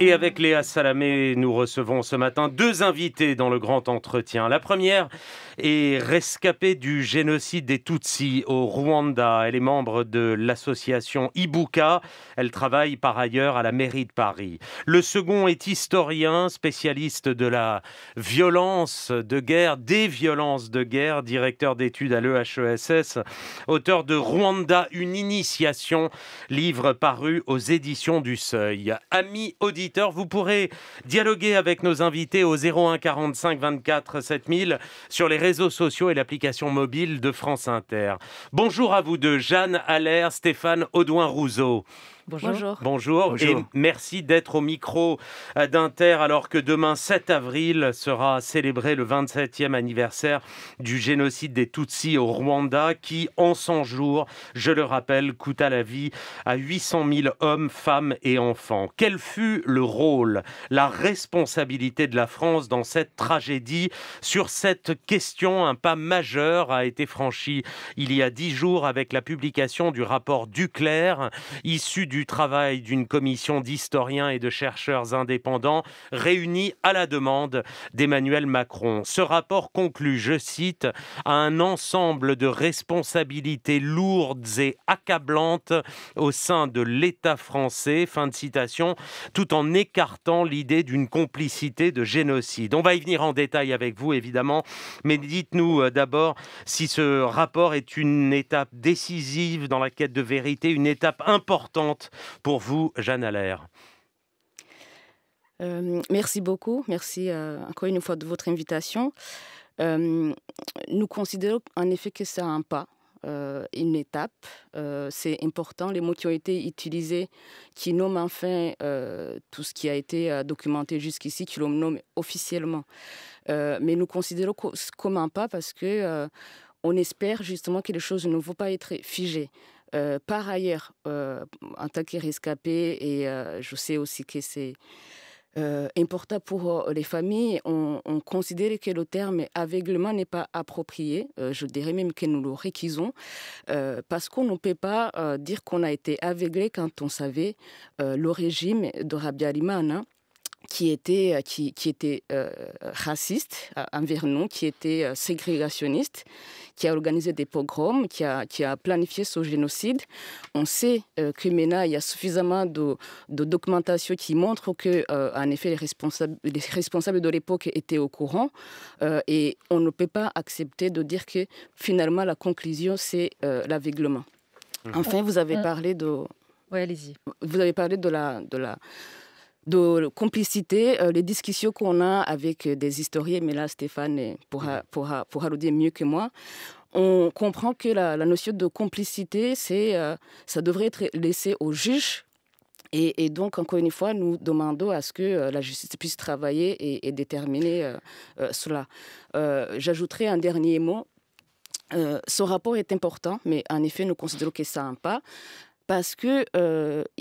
Et avec Léa Salamé, nous recevons ce matin deux invités dans le grand entretien. La première est rescapée du génocide des Tutsis au Rwanda. Elle est membre de l'association Ibuka. Elle travaille par ailleurs à la mairie de Paris. Le second est historien, spécialiste de la violence de guerre, des violences de guerre, directeur d'études à l'EHESS, auteur de Rwanda, une initiation, livre paru aux éditions du Seuil. Ami auditeur, vous pourrez dialoguer avec nos invités au 01 45 24 7000 sur les réseaux sociaux et l'application mobile de France Inter. Bonjour à vous deux, Jeanne Allaire, Stéphane Audouin-Rousseau. Bonjour. Bonjour. Et merci d'être au micro euh, d'Inter alors que demain 7 avril sera célébré le 27e anniversaire du génocide des Tutsis au Rwanda qui en 100 jours, je le rappelle, coûta la vie à 800 000 hommes, femmes et enfants. Quel fut le rôle, la responsabilité de la France dans cette tragédie Sur cette question, un pas majeur a été franchi il y a 10 jours avec la publication du rapport Duclerc issu du du travail d'une commission d'historiens et de chercheurs indépendants réunis à la demande d'Emmanuel Macron. Ce rapport conclut, je cite, à un ensemble de responsabilités lourdes et accablantes au sein de l'État français, fin de citation, tout en écartant l'idée d'une complicité de génocide. On va y venir en détail avec vous, évidemment, mais dites-nous euh, d'abord si ce rapport est une étape décisive dans la quête de vérité, une étape importante pour vous, Jeanne Allaire euh, merci beaucoup. Merci euh, encore une fois de votre invitation. Euh, nous considérons en effet que c'est un pas, une étape. c'est important. Les mots qui ont été utilisés, qui nomment enfin tout ce qui a été documenté jusqu'ici, qui le nommé officiellement. mais nous considérons comme un pas parce que on espère justement que les choses ne vont pas être figées par ailleurs, en tant que rescapé, et je sais aussi que c'est important pour les familles, on, considère que le terme aveuglement n'est pas approprié. je dirais même que nous le réquisons, parce qu'on ne peut pas dire qu'on a été aveuglé quand on savait le régime de Rabia Alimana. Hein qui était, euh, qui, qui était euh, raciste euh, envers nous, qui était ségrégationniste, qui a organisé des pogroms, qui a, qui a planifié ce génocide. On sait euh, que il y a suffisamment de, de documentation qui montre que, en effet, les responsables, les responsables de l'époque étaient au courant. et on ne peut pas accepter de dire que, finalement, la conclusion, c'est l'aveuglement. Mmh. Enfin, vous avez mmh. parlé de... Oui, allez-y. Vous avez parlé de la... De la de complicité, euh, les discussions qu'on a avec euh, des historiens, mais là Stéphane pourra, mm. pourra, pourra le dire mieux que moi, on comprend que la, notion de complicité, c'est, euh, ça devrait être laissé au juge. Et, donc, encore une fois, nous demandons à ce que la justice puisse travailler et, déterminer cela. J'ajouterai un dernier mot. ce rapport est important, mais en effet, nous considérons que c'est un pas parce que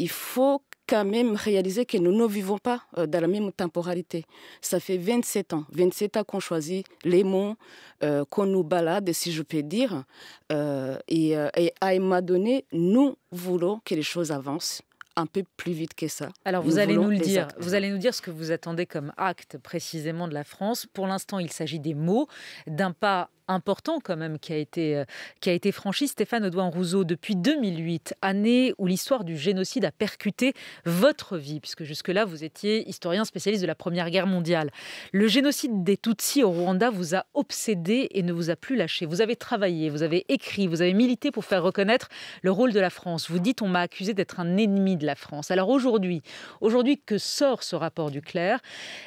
il faut quand même réaliser que nous ne vivons pas euh, dans la même temporalité. Ça fait 27 ans, 27 ans qu'on choisit les mots, euh, qu'on nous balade, si je peux dire. Euh, et, et à un moment donné, nous voulons que les choses avancent un peu plus vite que ça. Alors vous allez nous le dire, vous allez nous dire ce que vous attendez comme acte précisément de la France. Pour l'instant, il s'agit des mots, d'un pas important quand même qui a été, euh, qui a été franchi. Stéphane Audouin Rousseau, depuis 2008, année où l'histoire du génocide a percuté votre vie, puisque jusque-là, vous étiez historien spécialiste de la Première Guerre mondiale. Le génocide des Tutsis au Rwanda vous a obsédé et ne vous a plus lâché. Vous avez travaillé, vous avez écrit, vous avez milité pour faire reconnaître le rôle de la France. Vous dites, on m'a accusé d'être un ennemi de la France. Alors aujourd'hui, aujourd'hui que sort ce rapport du clerc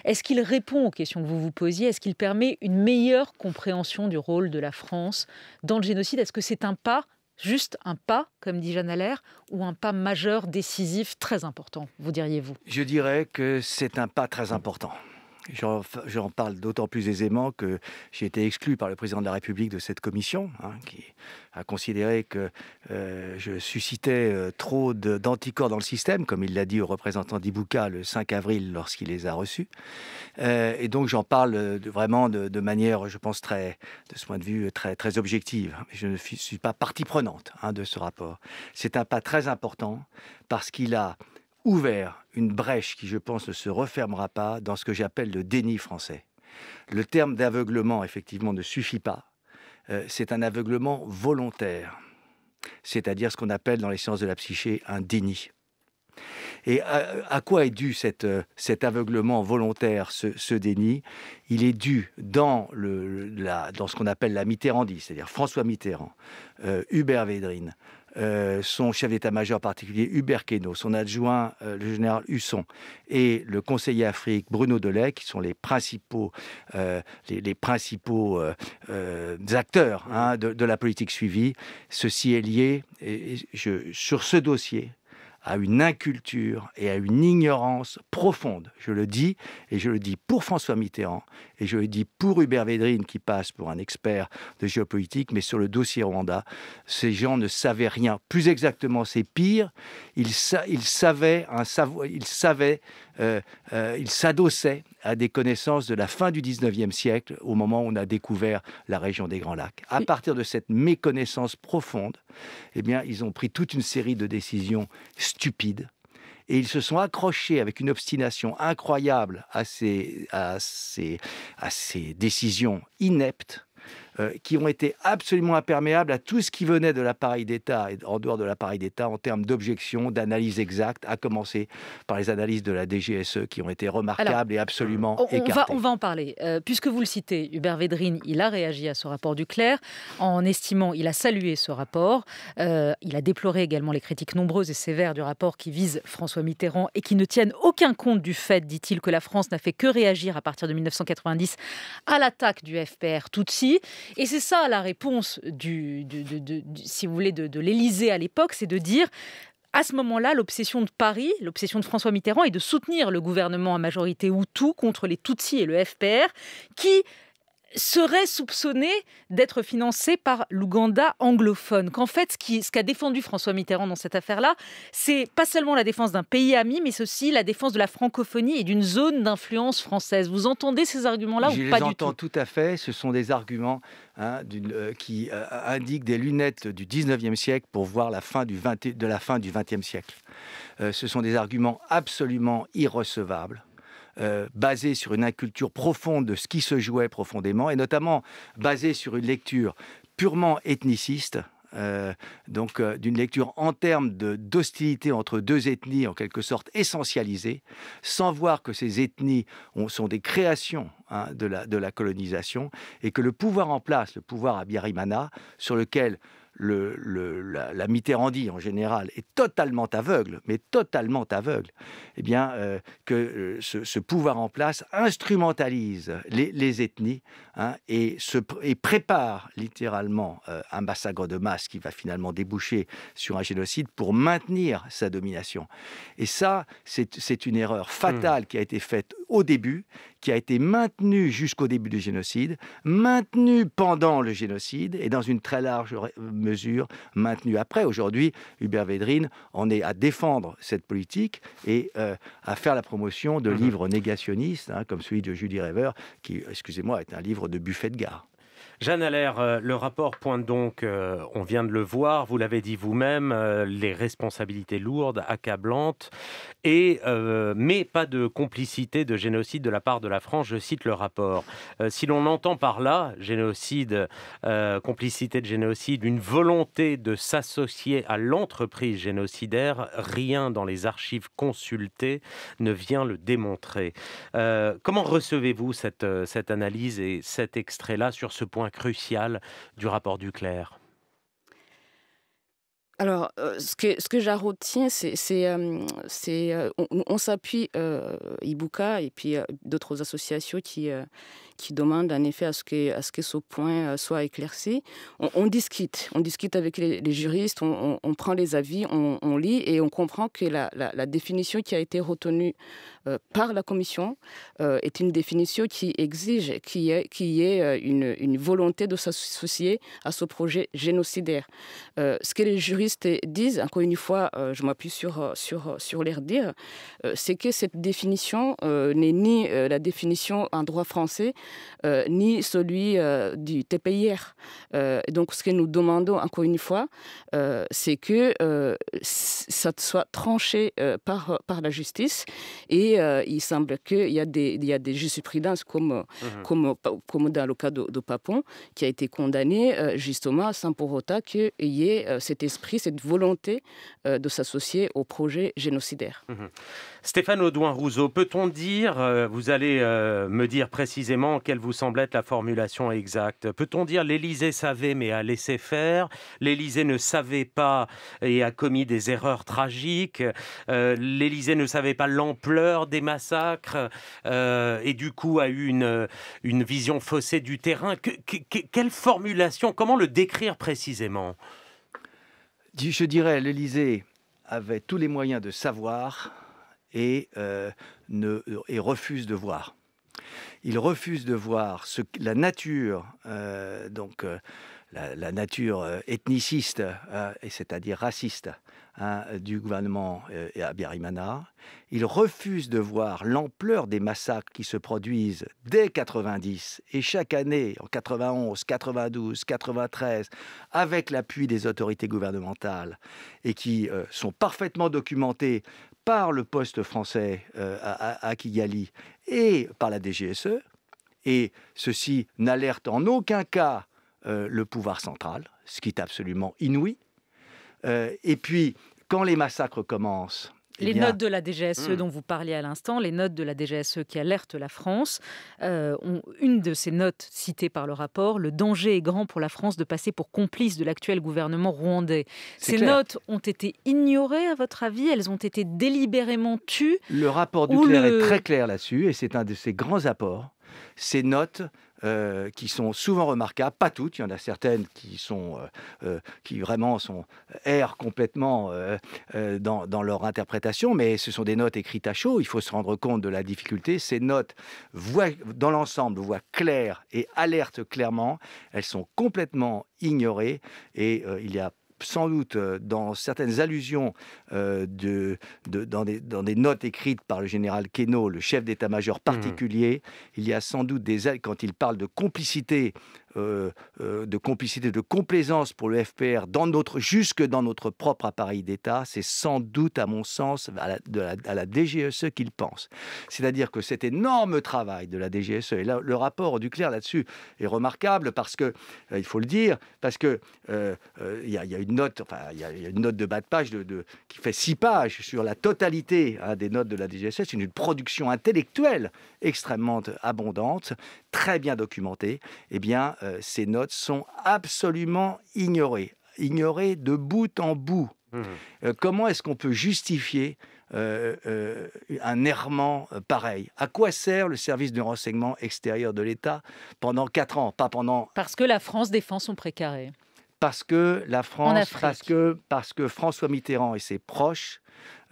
Est-ce qu'il répond aux questions que vous vous posiez Est-ce qu'il permet une meilleure compréhension du rôle de la France dans le génocide Est-ce que c'est un pas juste un pas, comme dit Jeanne Allaire, ou un pas majeur, décisif, très important, vous diriez-vous Je dirais que c'est un pas très important. J'en parle d'autant plus aisément que j'ai été exclu par le président de la République de cette commission, hein, qui a considéré que euh, je suscitais euh, trop d'anticorps dans le système, comme il l'a dit au représentant d'Ibuka le 5 avril lorsqu'il les a reçus. Euh, et donc j'en parle vraiment de, manière, je pense, très, de ce point de vue, très, très objective. Je ne suis pas partie prenante hein, de ce rapport. C'est un pas très important parce qu'il a ouvert une brèche qui, je pense, ne se refermera pas dans ce que j'appelle le déni français. Le terme d'aveuglement, effectivement, ne suffit pas. Euh, c'est un aveuglement volontaire, c'est-à-dire ce qu'on appelle dans les sciences de la psyché un déni. Et à, quoi est dû euh, cet aveuglement volontaire, ce, déni Il est dû dans, ce qu'on appelle la Mitterrandie, c'est-à-dire François Mitterrand, euh, Hubert Védrine, euh, son chef d'état-major particulier Hubert Queneau, son adjoint euh, le général Husson et le conseiller Afrique Bruno Delay, qui sont les principaux, euh, les, principaux acteurs hein, de, la politique suivie, ceci est lié sur ce dossier à une inculture et à une ignorance profonde. Je le dis, et je le dis pour François Mitterrand, et je le dis pour Hubert Védrine, qui passe pour un expert de géopolitique, mais sur le dossier Rwanda, ces gens ne savaient rien. Plus exactement, c'est pire, ils, savaient, un euh, euh, ils s'adossaient à des connaissances de la fin du 19e siècle, au moment où on a découvert la région des Grands Lacs. À partir de cette méconnaissance profonde, eh bien, ils ont pris toute une série de décisions stupides. Et ils se sont accrochés avec une obstination incroyable à ces, à à ces décisions ineptes euh, qui ont été absolument imperméables à tout ce qui venait de l'appareil d'État et en dehors de l'appareil d'État en termes d'objections, d'analyse exacte, à commencer par les analyses de la DGSE qui ont été remarquables et absolument on, Va, on va en parler. Euh, puisque vous le citez, Hubert Védrine, il a réagi à ce rapport du Clerc en estimant, il a salué ce rapport, euh, il a déploré également les critiques nombreuses et sévères du rapport qui vise François Mitterrand et qui ne tiennent aucun compte du fait, dit-il, que la France n'a fait que réagir à partir de 1990 à l'attaque du FPR Tutsi. Et c'est ça la réponse si vous voulez, de, de l'Élysée à l'époque, c'est de dire à ce moment-là, l'obsession de Paris, l'obsession de François Mitterrand est de soutenir le gouvernement à majorité Hutu contre les Tutsis et le FPR, qui serait soupçonné d'être financé par l'Ouganda anglophone. Qu'en fait, ce qu'a ce défendu François Mitterrand dans cette affaire-là, c'est pas seulement la défense d'un pays ami, mais aussi la défense de la francophonie et d'une zone d'influence française. Vous entendez ces arguments-là ou pas du tout Je les entends tout à fait. Ce sont des arguments hein, euh, qui euh, indiquent des lunettes du 19e siècle pour voir la fin du 20, e siècle. Euh, ce sont des arguments absolument irrecevables euh, basé sur une inculture profonde de ce qui se jouait profondément, et notamment basé sur une lecture purement ethniciste, euh, donc euh, d'une lecture en termes d'hostilité entre deux ethnies en quelque sorte essentialisée, sans voir que ces ethnies sont des créations hein, de, la, de la colonisation et que le pouvoir en place, le pouvoir à Biarimana, sur lequel le, la, la, Mitterrandie en général est totalement aveugle, mais totalement aveugle, et eh bien, euh, que euh, ce, pouvoir en place instrumentalise les, ethnies hein, et, se, prépare littéralement euh, un massacre de masse qui va finalement déboucher sur un génocide pour maintenir sa domination. Et ça, c'est une erreur fatale hmm. qui a été faite au début qui a été maintenu jusqu'au début du génocide, maintenu pendant le génocide et dans une très large mesure maintenu après. Aujourd'hui, Hubert Védrine en est à défendre cette politique et euh, à faire la promotion de mhm. livres négationnistes, hein, comme celui de Judy Rêveur, qui, excusez-moi, est un livre de buffet de gare. Jeanne Allaire, euh, le rapport pointe donc, euh, on vient de le voir, vous l'avez dit vous-même, euh, les responsabilités lourdes, accablantes, et, mais pas de complicité de génocide de la part de la France, je cite le rapport. si l'on entend par là, génocide, complicité de génocide, une volonté de s'associer à l'entreprise génocidaire, rien dans les archives consultées ne vient le démontrer. comment recevez-vous cette, cette analyse et cet extrait-là sur ce point crucial du rapport du Duclerc alors, euh, ce que, ce que j'en retiens, c'est, c'est, euh, euh, on, s'appuie, Ibuka et puis d'autres associations qui, qui demande en effet à ce que, à ce, que ce point euh, soit éclairci. On, discute, on discute avec les, juristes, on, prend les avis, on, lit et on comprend que la, définition qui a été retenue euh, par la Commission euh, est une définition qui exige qu'il y ait, est une, volonté de s'associer à ce projet génocidaire. ce que les juristes disent, encore une fois, je m'appuie sur, sur, sur leur dire, c'est que cette définition n'est ni la définition en droit français, euh, ni celui euh, du TPIR. Euh, donc, ce que nous demandons, encore une fois, c'est que ça soit tranché par, la justice. Et il semble qu'il y, a des, des jurisprudences, mhm. comme, dans le cas de, Papon, qui a été condamné justement sans pour autant qu'il y ait cet esprit, cette volonté de s'associer au projet génocidaire. Mhm. Stéphane Audouin-Rousseau, peut-on dire, vous allez me dire précisément, quelle vous semble être la formulation exacte Peut-on dire l'Élysée savait mais a laissé faire L'Élysée ne savait pas et a commis des erreurs tragiques euh, L'Élysée ne savait pas l'ampleur des massacres euh, et du coup a eu une, vision faussée du terrain. quelle formulation Comment le décrire précisément Je dirais l'Élysée avait tous les moyens de savoir et euh, refuse de voir. Il refuse de voir la nature, euh, donc euh, la, nature euh, ethniciste, et c'est-à-dire raciste, hein, du gouvernement à Biarimana. Il refuse de voir l'ampleur des massacres qui se produisent dès 90 et chaque année, en 91, 92, 93, avec l'appui des autorités gouvernementales et qui sont parfaitement documentés par le poste français euh, à, Kigali et par la DGSE, et ceci n'alerte en aucun cas euh, le pouvoir central, ce qui est absolument inouï. Euh, et puis, quand les massacres commencent, eh les notes de la DGSE hmm. dont vous parliez à l'instant, les notes de la DGSE qui alertent la France, euh, ont une de ces notes citées par le rapport, le danger est grand pour la France de passer pour complice de l'actuel gouvernement rwandais. Ces notes ont été ignorées à votre avis Elles ont été délibérément tues Le rapport du clair est très clair là-dessus et c'est un de ses grands apports ces notes euh, qui sont souvent remarquables, pas toutes, il y en a certaines qui sont euh, euh, qui vraiment sont errent complètement dans, dans, leur interprétation, mais ce sont des notes écrites à chaud, il faut se rendre compte de la difficulté. Ces notes voient dans l'ensemble voient claires et alertent clairement, elles sont complètement ignorées et il y a sans doute euh, dans certaines allusions euh, de, dans, des, notes écrites par le général Queneau, le chef d'état-major mmh particulier, il y a sans doute des quand il parle de complicité euh, euh, de complicité, de complaisance pour le FPR dans notre, jusque dans notre propre appareil d'État, c'est sans doute, à mon sens, à la, de la, DGSE qu'il pense. C'est-à-dire que cet énorme travail de la DGSE, et le rapport du clair là-dessus est remarquable parce que, euh, il faut le dire, parce que il y, a une note, enfin, il y, a une note de bas de page de, qui fait six pages sur la totalité hein, des notes de la DGSE. C'est une production intellectuelle extrêmement abondante, très bien documentée. Eh bien, euh, ces notes sont absolument ignorées, ignorées de bout en bout. Mmh. Euh, comment est-ce qu'on peut justifier euh, un errement pareil. À quoi sert le service de renseignement extérieur de l'État pendant quatre ans, pas pendant... Parce que la France défend son précaré parce que la France, François Mitterrand et ses proches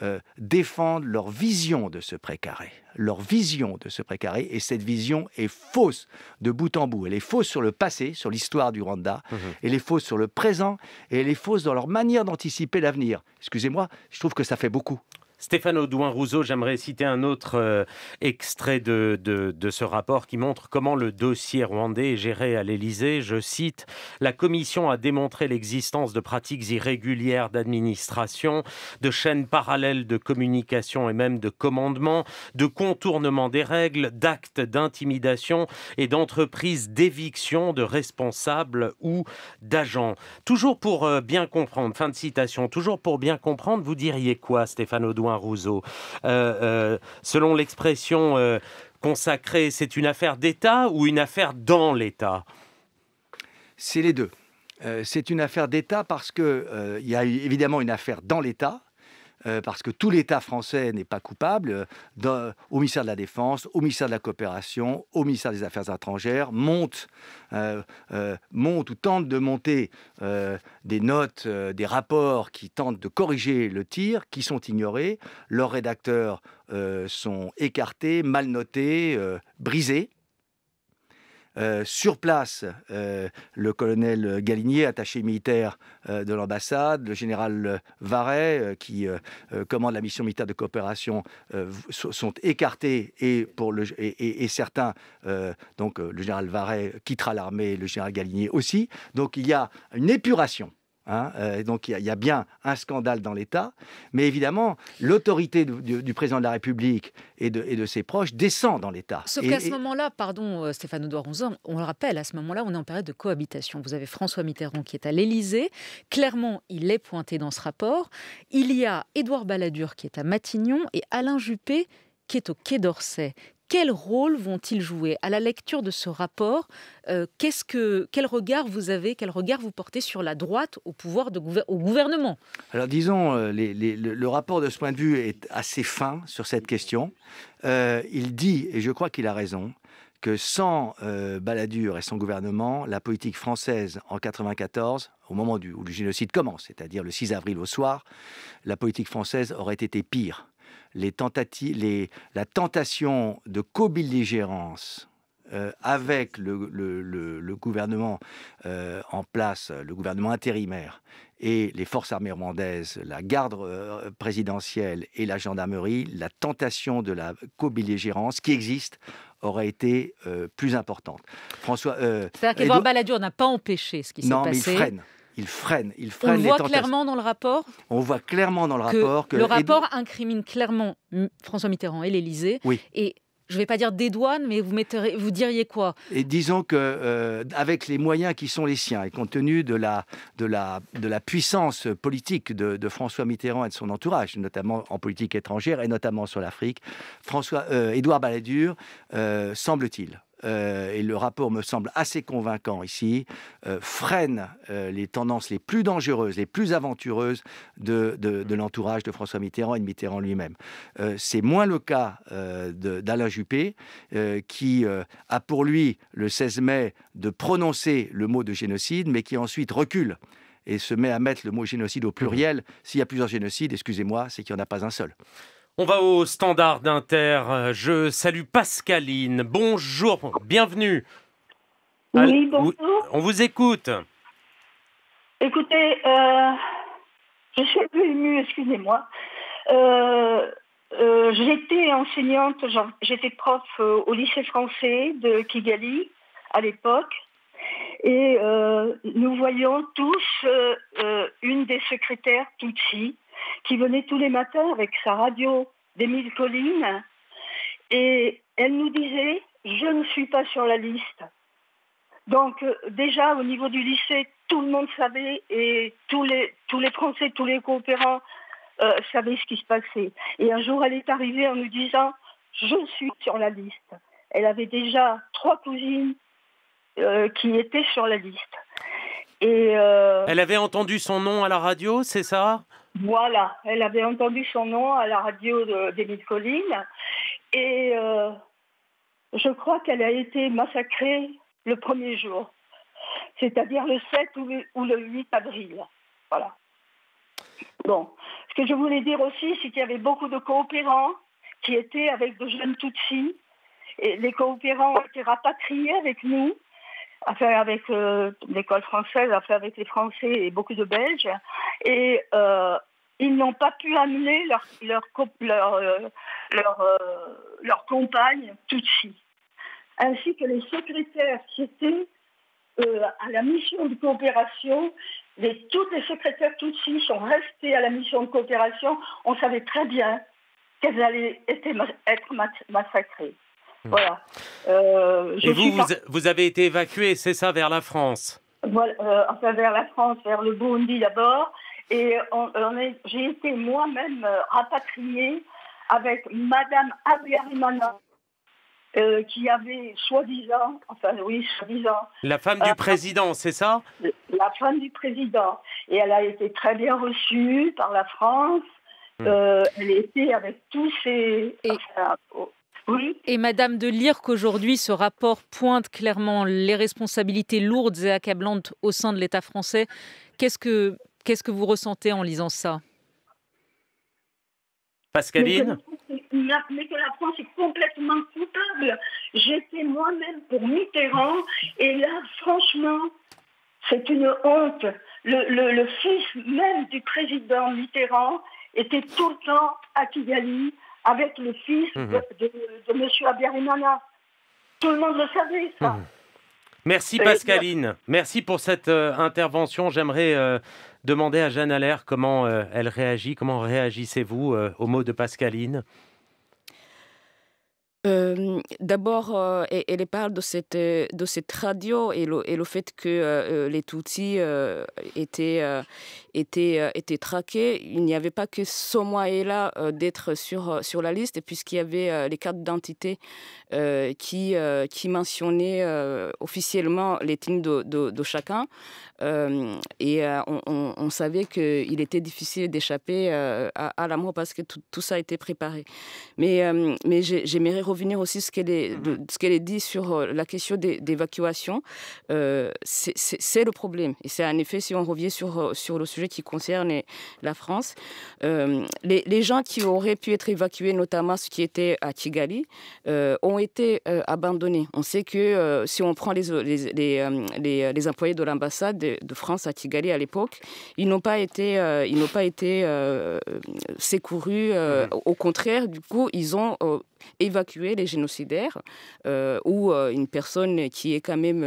euh, défendent leur vision de ce précaré. Leur vision de ce précaré. Et cette vision est fausse de bout en bout. Elle est fausse sur le passé, sur l'histoire du Rwanda. Mhm. Elle est fausse sur le présent. Et elle est fausse dans leur manière d'anticiper l'avenir. Excusez-moi, je trouve que ça fait beaucoup. Stéphane Audouin-Rousseau, j'aimerais citer un autre euh, extrait de, ce rapport qui montre comment le dossier rwandais est géré à l'Élysée. Je cite La commission a démontré l'existence de pratiques irrégulières d'administration, de chaînes parallèles de communication et même de commandement, de contournement des règles, d'actes d'intimidation et d'entreprises d'éviction de responsables ou d'agents. Toujours pour euh, bien comprendre, fin de citation, toujours pour bien comprendre, vous diriez quoi, Stéphane Audouin Rousseau. Euh, euh, selon l'expression euh, consacrée, c'est une affaire d'État ou une affaire dans l'État C'est les deux. c'est une affaire d'État parce qu'il y a évidemment une affaire dans l'État, euh, parce que tout l'État français n'est pas coupable, euh, au ministère de la Défense, au ministère de la Coopération, au ministère des Affaires étrangères, monte, euh, monte ou tente de monter des notes, des rapports qui tentent de corriger le tir, qui sont ignorés, leurs rédacteurs sont écartés, mal notés, brisés. Euh, sur place euh, le colonel Galinier, attaché militaire euh, de l'ambassade, le général Varet, qui commande la mission militaire de coopération, sont écartés et, pour le, et, certains, donc le général Varet quittera l'armée, le général Galinier aussi. Donc il y a une épuration Hein, euh, donc il y, a bien un scandale dans l'État, mais évidemment, l'autorité du, président de la République et de, et de ses proches descend dans l'État. Sauf qu'à ce moment-là, pardon euh, Stéphane Audouard on le rappelle, à ce moment-là, on est en période de cohabitation. Vous avez François Mitterrand qui est à l'Élysée. Clairement, il est pointé dans ce rapport. Il y a Édouard Balladur qui est à Matignon et Alain Juppé qui est au Quai d'Orsay quel rôle vont-ils jouer À la lecture de ce rapport, euh, qu'est-ce que, quel regard vous avez, quel regard vous portez sur la droite au pouvoir, de, au gouvernement Alors disons, euh, le rapport de ce point de vue est assez fin sur cette question. Euh, il dit, et je crois qu'il a raison, que sans euh, Balladur et son gouvernement, la politique française en 94, au moment du, où le génocide commence, c'est-à-dire le 6 avril au soir, la politique française aurait été pire tentatives, les, la tentation de co-belligérance euh, avec le, gouvernement euh, en place, le gouvernement intérimaire et les forces armées rwandaises, la garde euh, présidentielle et la gendarmerie, la tentation de la co-belligérance qui existe aurait été plus importante. François. C'est-à-dire qu'Edouard Balladur n'a pas empêché ce qui s'est passé. Non, mais il freine freine, il freine On voit clairement dans le rapport. On voit clairement dans le que rapport que le rapport incrimine clairement François Mitterrand et l'Élysée. Oui. Et je ne vais pas dire des douanes, mais vous, vous diriez quoi Et disons que euh, avec les moyens qui sont les siens et compte tenu de la, de la, de la puissance politique de, François Mitterrand et de son entourage, notamment en politique étrangère et notamment sur l'Afrique, François euh, Édouard Balladur euh, semble-t-il euh, et le rapport me semble assez convaincant ici, euh, freine euh, les tendances les plus dangereuses, les plus aventureuses de, de l'entourage de François Mitterrand et de Mitterrand lui-même. C'est moins le cas d'Alain Juppé, qui a pour lui, le 16 mai, de prononcer le mot de génocide, mais qui ensuite recule et se met à mettre le mot génocide au pluriel. S'il y a plusieurs génocides, excusez-moi, c'est qu'il n'y en a pas un seul. On va au standard d'Inter. Je salue Pascaline. Bonjour, bienvenue. Oui, bonjour. On vous écoute. Écoutez, euh, je suis un peu émue, excusez-moi. Euh, euh, j'étais enseignante, j'étais prof au lycée français de Kigali à l'époque. Et nous voyons tous une des secrétaires Tutsi qui venait tous les matins avec sa radio des mille collines. Et elle nous disait, je ne suis pas sur la liste. Donc euh, déjà au niveau du lycée, tout le monde savait et tous les, tous les Français, tous les coopérants euh, savaient ce qui se passait. Et un jour, elle est arrivée en nous disant, je suis sur la liste. Elle avait déjà trois cousines euh, qui étaient sur la liste. Et Elle avait entendu son nom à la radio, c'est ça voilà, elle avait entendu son nom à la radio d'Émile Colline. Et euh, je crois qu'elle a été massacrée le premier jour, c'est-à-dire le 7 ou le 8 avril. Voilà. Bon, ce que je voulais dire aussi, c'est qu'il y avait beaucoup de coopérants qui étaient avec de jeunes Tutsis. Et les coopérants ont été rapatriés avec nous, enfin avec euh, l'école française, enfin avec les Français et beaucoup de Belges. Et euh, ils n'ont pas pu amener leur, leur, leur, euh, euh, compagne Tutsi, ainsi que les secrétaires qui étaient euh, à la mission de coopération. mais toutes les secrétaires Tutsi sont restées à la mission de coopération. On savait très bien qu'elles allaient être, être massacrées. Hmm. Voilà. Et vous, vous avez été évacué, c'est ça, vers la France Enfin, vers la France, vers le Burundi d'abord. Et euh, on, j'ai été moi-même euh, rapatriée avec Madame Adriana, euh, qui avait soi-disant, enfin oui, disant La femme du président, c'est ça La femme du président. Et elle a été très bien reçue par la France. Hmm. Euh, elle était avec tous ses. Et... Oh, oui. Et Madame de Lire qu'aujourd'hui, ce rapport pointe clairement les responsabilités lourdes et accablantes au sein de l'État français. Qu'est-ce que Qu'est-ce que vous ressentez en lisant ça Pascaline mais que, la France est complètement coupable. J'étais moi-même pour Mitterrand et là, franchement, c'est une honte. Le, fils même du président Mitterrand était tout le temps à Kigali avec le fils mhm. de, de, de M. Tout le monde le savait, ça. Mhm. Merci Pascaline, merci pour cette euh, intervention. J'aimerais euh, demander à Jeanne Allaire comment euh, elle réagit, comment réagissez-vous aux mots de Pascaline euh, d'abord, euh, elle, parle de cette, euh, de cette radio et le, et le fait que les Tutsis étaient, étaient, étaient, traqués. Il n'y avait pas que ce moyen-là d'être sur, sur la liste, puisqu'il y avait les cartes d'identité qui, qui mentionnaient officiellement les de, de, chacun. et on, on, on, savait qu'il était difficile d'échapper à, l'amour parce que tout, ça était préparé. Mais, mais j'aimerais revenir aussi ce qu'elle est, mm-hmm. ce qu'elle est dit sur euh, la question d'évacuation. Euh, c'est le problème. Et c'est en effet, si on revient sur, euh, sur le sujet qui concerne la France, les, les, gens qui auraient pu être évacués, notamment ceux qui étaient à Kigali, ont été abandonnés. On sait que si on prend les, les, les, les employés de l'ambassade de, France à Kigali à l'époque, ils n'ont pas été, ils n'ont pas été secourus. Mm-hmm. Au contraire, du coup, ils ont évacuer les génocidaires euh, ou euh, une personne qui est quand même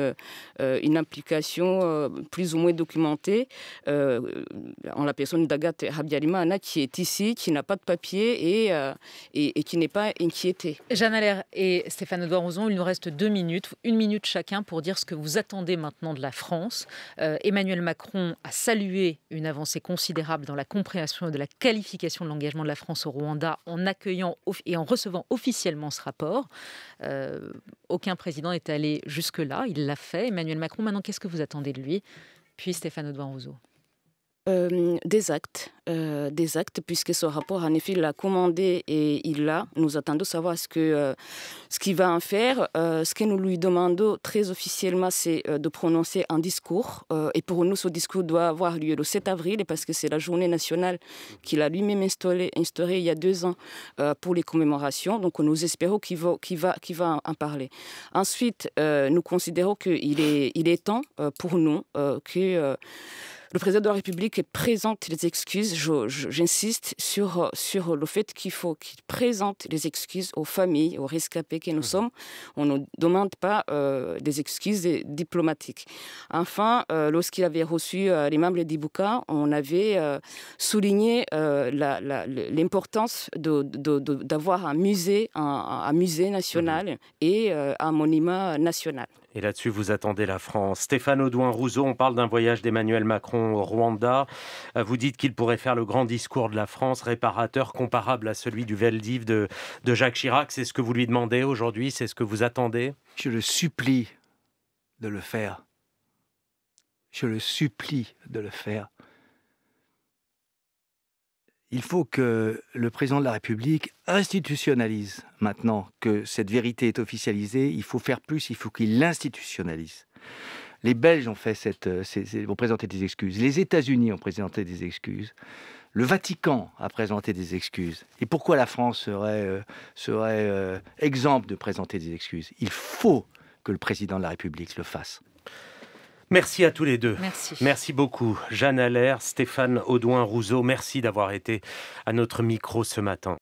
euh, une implication plus ou moins documentée en la personne d'Agathe Habyarimana qui est ici, qui n'a pas de papier et, et, qui n'est pas inquiétée. Jeanne Allaire et Stéphane Doirozon, il nous reste deux minutes, une minute chacun pour dire ce que vous attendez maintenant de la France. Emmanuel Macron a salué une avancée considérable dans la compréhension de la qualification de l'engagement de la France au Rwanda en accueillant et en recevant officiellement officiellement ce rapport. Euh, aucun président n'est allé jusque-là, il l'a fait. Emmanuel Macron, maintenant, qu'est-ce que vous attendez de lui Puis Stéphane Audouin-Rousseau des actes, des actes, puisque ce rapport, en effet, il l'a commandé et il l'a. Nous attendons de savoir ce que ce qu'il va en faire. ce que nous lui demandons très officiellement, c'est de prononcer un discours. et pour nous, ce discours doit avoir lieu le 7 avril, parce que c'est la journée nationale qu'il a lui-même instaurée instauré il y a deux ans pour les commémorations. Donc, nous espérons qu'il va, va, va en parler. Ensuite, nous considérons qu'il est, il est temps pour nous que le président de la République présente les excuses. J'insiste sur, sur le fait qu'il faut qu'il présente les excuses aux familles, aux rescapés que nous mhm. sommes. On ne demande pas euh, des excuses diplomatiques. Enfin, euh, lorsqu'il avait reçu les membres d'Ibouka, on avait euh, souligné l'importance d'avoir un musée, un musée mhm. national et un monument national. Et là-dessus, vous attendez la France. Stéphane Audouin-Rousseau, on parle d'un voyage d'Emmanuel Macron au Rwanda. Euh, vous dites qu'il pourrait faire le grand discours de la France, réparateur, comparable à celui du Veldiv de, de Jacques Chirac. C'est ce que vous lui demandez aujourd'hui C'est ce que vous attendez Je le supplie de le faire. Je le supplie de le faire. Il faut que le président de la République institutionnalise maintenant que cette vérité est officialisée. Il faut faire plus, il faut qu'il l'institutionnalise. Les Belges ont fait cette, euh, présenté des excuses. Les États-Unis ont présenté des excuses. Le Vatican a présenté des excuses. Et pourquoi la France serait, euh, serait euh, exemple de présenter des excuses Il faut que le président de la République le fasse. Merci à tous les deux. Merci. beaucoup. Jeanne Allaire, Stéphane Audouin-Rousseau, merci d'avoir été à notre micro ce matin.